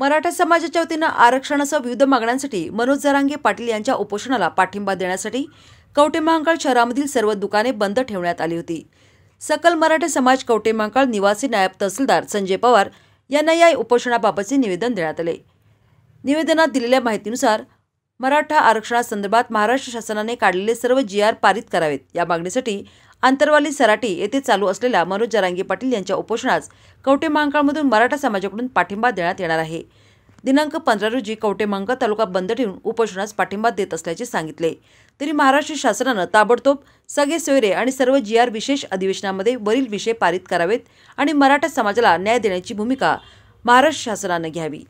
मराठा समाजाच्या वतीनं आरक्षणासह विविध मागण्यांसाठी मनोज जरांगे पाटील यांच्या उपोषणाला पाठिंबा देण्यासाठी कवटे महांकाळ शहरामधील सर्व दुकाने बंद ठेवण्यात आली होती सकल मराठा समाज कवटे महांकाळ निवासी नायब तहसीलदार संजय पवार यांना या उपोषणाबाबतचे निवेदन देण्यात आले निवेदनात दिलेल्या माहितीनुसार मराठा आरक्षणासंदर्भात महाराष्ट्र शासनाने काढलेले सर्व जी आर पारित करावेत या मागणीसाठी आंतरवाली सराटी येथे चालू असलेल्या मनोज जरांगी पाटील यांच्या उपोषणास कवटे महांकाळमधून मराठा समाजाकडून पाठिंबा देण्यात येणार आहे दिनांक पंधरा रोजी कवटे तालुका बंद ठेवून उपोषणास पाठिंबा देत असल्याचे सांगितले तरी महाराष्ट्र शासनानं ताबडतोब सगळे सोयरे आणि सर्व जी आर विशेष अधिवेशनामध्ये वरील विषय पारित करावेत आणि मराठा समाजाला न्याय देण्याची भूमिका महाराष्ट्र शासनानं घ्यावी